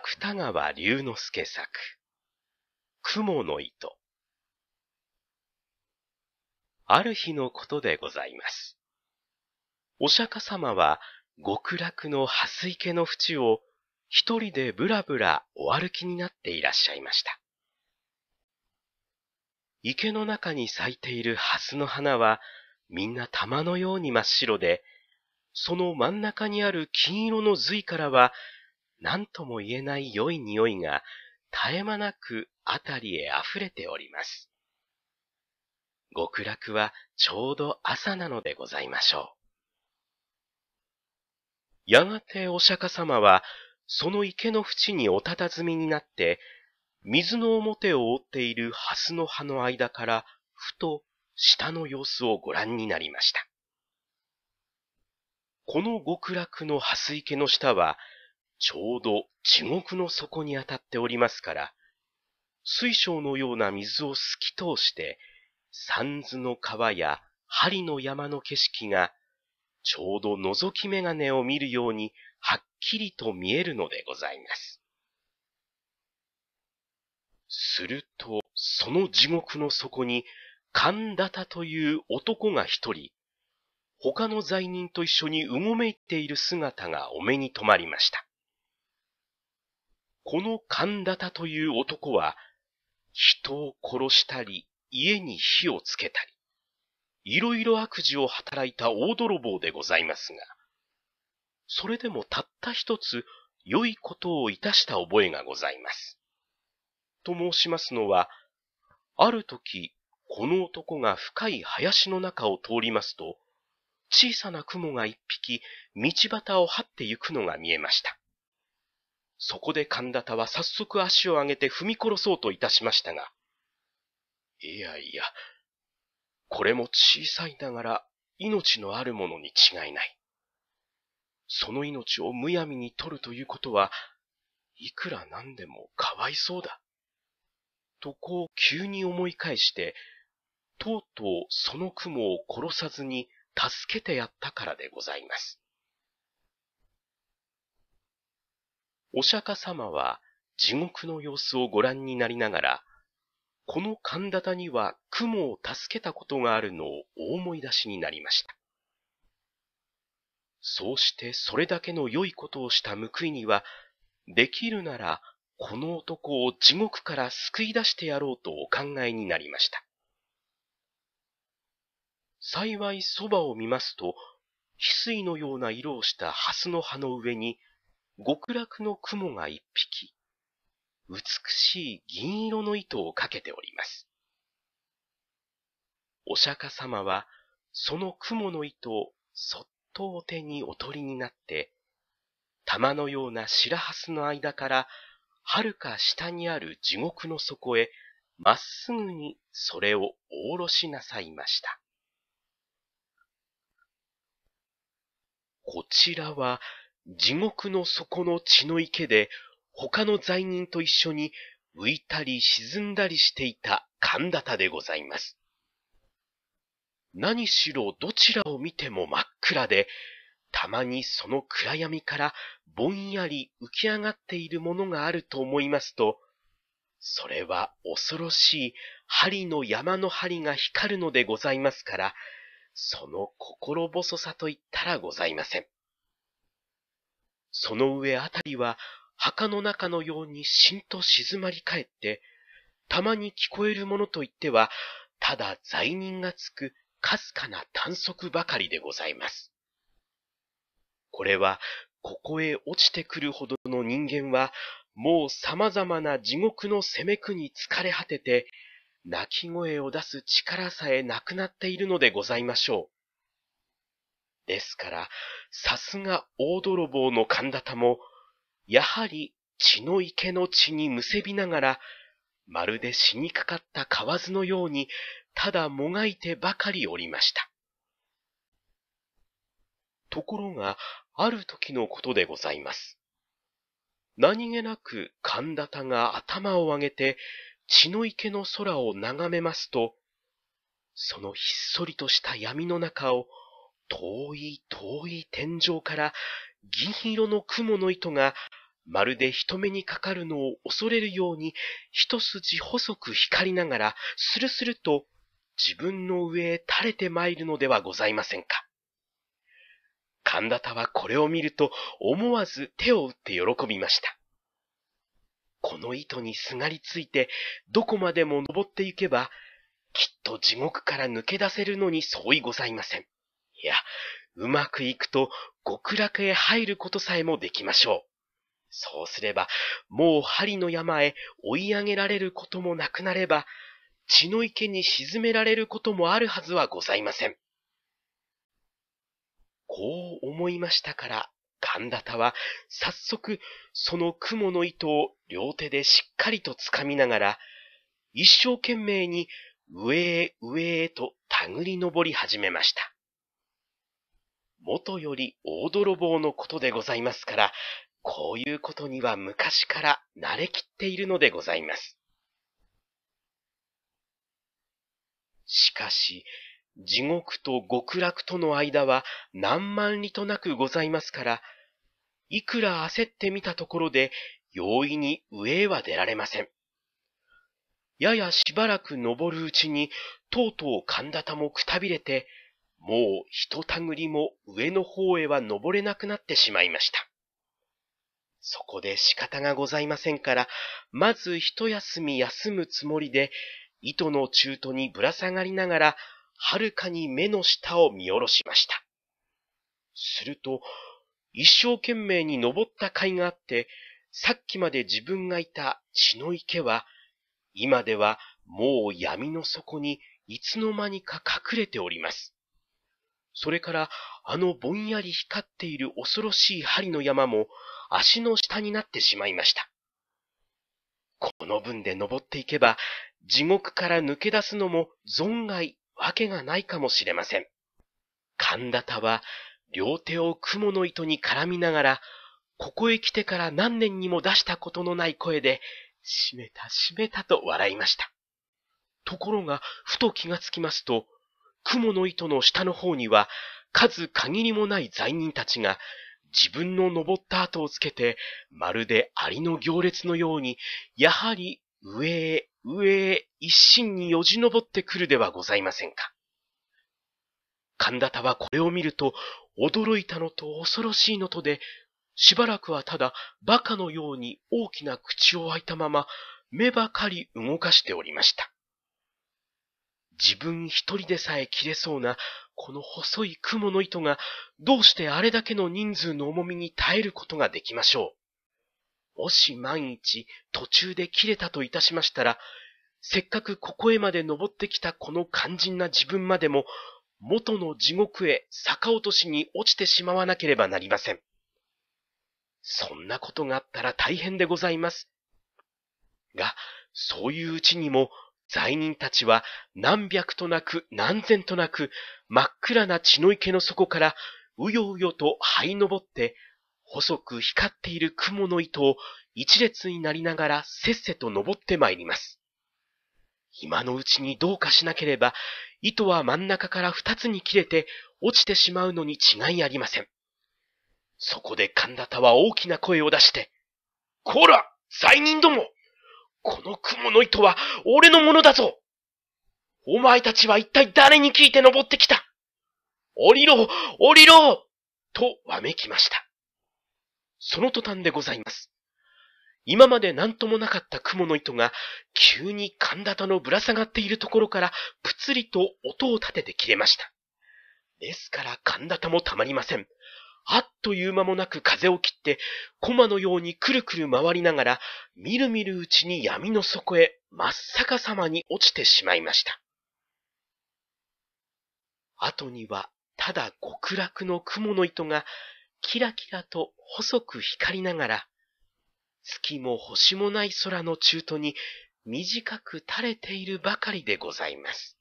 芥川龍之介作、雲の糸。ある日のことでございます。お釈迦様は極楽の蓮池の淵を一人でぶらぶらお歩きになっていらっしゃいました。池の中に咲いている蓮の花はみんな玉のように真っ白で、その真ん中にある金色の髄からは何とも言えない良い匂いが絶え間なくあたりへ溢れております。極楽はちょうど朝なのでございましょう。やがてお釈迦様は、その池の淵におたたずみになって、水の表を覆っているスの葉の間から、ふと下の様子をご覧になりました。この極楽のス池の下は、ちょうど地獄の底に当たっておりますから、水晶のような水を透き通して、三途の川や針の山の景色が、ちょうど覗き眼鏡を見るようにはっきりと見えるのでございます。すると、その地獄の底に、神田田という男が一人、他の罪人と一緒にうごめいている姿がお目に留まりました。この神田という男は、人を殺したり、家に火をつけたり、いろいろ悪事を働いた大泥棒でございますが、それでもたった一つ良いことをいたした覚えがございます。と申しますのは、ある時、この男が深い林の中を通りますと、小さな雲が一匹、道端を張ってゆくのが見えました。そこで神田田は早速足を上げて踏み殺そうといたしましたが、いやいや、これも小さいながら命のあるものに違いない。その命をむやみに取るということは、いくらなんでもかわいそうだ。とこう急に思い返して、とうとうその雲を殺さずに助けてやったからでございます。お釈迦様は地獄の様子をご覧になりながら、この神田には雲を助けたことがあるのを思い出しになりました。そうしてそれだけの良いことをした報いには、できるならこの男を地獄から救い出してやろうとお考えになりました。幸いそばを見ますと、翡翠のような色をした蓮の葉の上に、極楽の雲が一匹、美しい銀色の糸をかけております。お釈迦様は、その雲の糸をそっとお手におとりになって、玉のような白蓮の間から、はるか下にある地獄の底へ、まっすぐにそれをおおろしなさいました。こちらは地獄の底の血の池で、他の罪人と一緒に浮いたり沈んだりしていた神田タでございます。何しろどちらを見ても真っ暗で、たまにその暗闇からぼんやり浮き上がっているものがあると思いますと、それは恐ろしい針の山の針が光るのでございますから、その心細さと言ったらございません。その上あたりは墓の中のようにしんと静まり返って、たまに聞こえるものといっては、ただ罪人がつくかすかな短足ばかりでございます。これは、ここへ落ちてくるほどの人間は、もう様々な地獄の攻め苦に疲れ果てて、泣き声を出す力さえなくなっているのでございましょう。ですから、さすが大泥棒の神田田も、やはり血の池の血にむせびながら、まるで死にかかった蛙のように、ただもがいてばかりおりました。ところが、ある時のことでございます。何気なく神田田が頭を上げて、血の池の空を眺めますと、そのひっそりとした闇の中を、遠い遠い天井から銀色の雲の糸がまるで人目にかかるのを恐れるように一筋細く光りながらスルスルと自分の上へ垂れてまいるのではございませんか。神田田はこれを見ると思わず手を打って喜びました。この糸にすがりついてどこまでも登ってゆけばきっと地獄から抜け出せるのに相違ございません。いや、うまくいくと極楽へ入ることさえもできましょう。そうすれば、もう針の山へ追い上げられることもなくなれば、血の池に沈められることもあるはずはございません。こう思いましたから、神田田は早速その雲の糸を両手でしっかりと掴みながら、一生懸命に上へ上へとたぐり登り始めました。元より大泥棒のことでございますから、こういうことには昔から慣れきっているのでございます。しかし、地獄と極楽との間は何万里となくございますから、いくら焦ってみたところで容易に上へは出られません。ややしばらく登るうちに、とうとう神田田もくたびれて、もう一たぐりも上の方へは登れなくなってしまいました。そこで仕方がございませんから、まず一休み休むつもりで、糸の中途にぶら下がりながら、はるかに目の下を見下ろしました。すると、一生懸命に登った甲斐があって、さっきまで自分がいた血の池は、今ではもう闇の底にいつの間にか隠れております。それからあのぼんやり光っている恐ろしい針の山も足の下になってしまいました。この分で登っていけば地獄から抜け出すのも存外わけがないかもしれません。神田田は両手を雲の糸に絡みながら、ここへ来てから何年にも出したことのない声で、しめたしめたと笑いました。ところが、ふと気がつきますと、雲の糸の下の方には、数限りもない罪人たちが、自分の登った跡をつけて、まるでアリの行列のように、やはり上へ上へ一心によじ登ってくるではございませんか。神田田はこれを見ると、驚いたのと恐ろしいのとで、しばらくはただ馬鹿のように大きな口を開いたまま、目ばかり動かしておりました。自分一人でさえ切れそうな、この細い雲の糸が、どうしてあれだけの人数の重みに耐えることができましょう。もし万一、途中で切れたといたしましたら、せっかくここへまで登ってきたこの肝心な自分までも、元の地獄へ逆落としに落ちてしまわなければなりません。そんなことがあったら大変でございます。が、そういううちにも、罪人たちは何百となく何千となく真っ暗な血の池の底からうようよと這い上って、細く光っている雲の糸を一列になりながらせっせと登ってまいります。今のうちにどうかしなければ、糸は真ん中から二つに切れて落ちてしまうのに違いありません。そこで神田田は大きな声を出して、こら罪人どもこの雲の糸は俺のものだぞお前たちは一体誰に聞いて登ってきた降りろ降りろとわめきました。その途端でございます。今まで何ともなかった雲の糸が急に神田のぶら下がっているところからぷつりと音を立てて切れました。ですから神田もたまりません。あっという間もなく風を切って、駒のようにくるくる回りながら、みるみるうちに闇の底へ真っ逆さまに落ちてしまいました。後には、ただ極楽の雲の糸が、キラキラと細く光りながら、月も星もない空の中途に短く垂れているばかりでございます。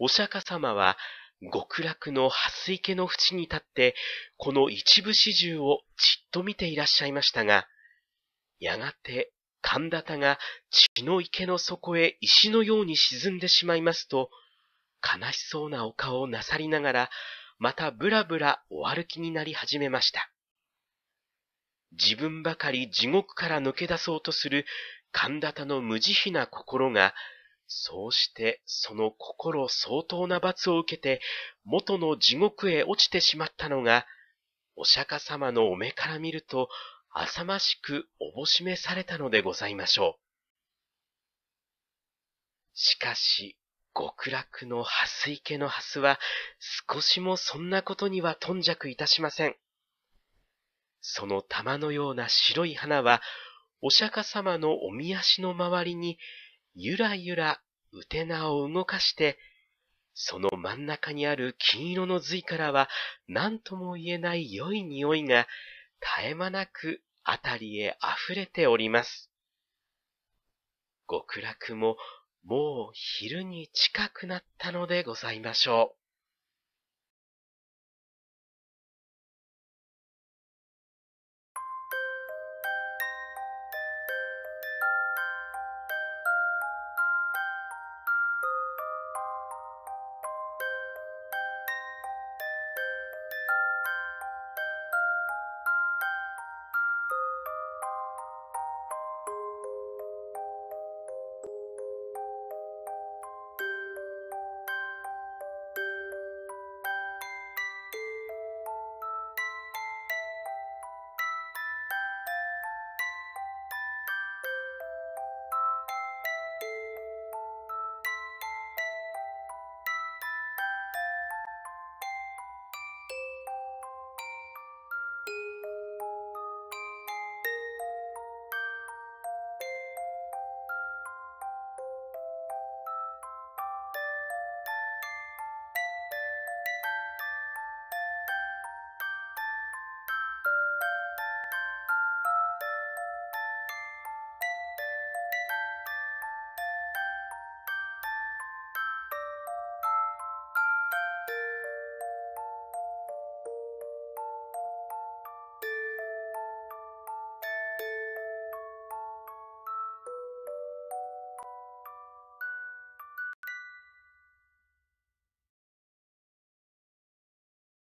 お釈迦様は極楽の蓮池の淵に立って、この一部始終をじっと見ていらっしゃいましたが、やがて神田田が血の池の底へ石のように沈んでしまいますと、悲しそうなお顔をなさりながら、またぶらぶらお歩きになり始めました。自分ばかり地獄から抜け出そうとする神田田の無慈悲な心が、そうしてその心相当な罰を受けて元の地獄へ落ちてしまったのが、お釈迦様のお目から見ると、浅ましくおぼしめされたのでございましょう。しかし、極楽の蓮池の蓮は、少しもそんなことには頓着いたしません。その玉のような白い花は、お釈迦様のおみ足の周りに、ゆらゆら、うてなを動かして、その真ん中にある金色の髄からは、何とも言えない良い匂いが、絶え間なくあたりへ溢れております。極楽ももう昼に近くなったのでございましょう。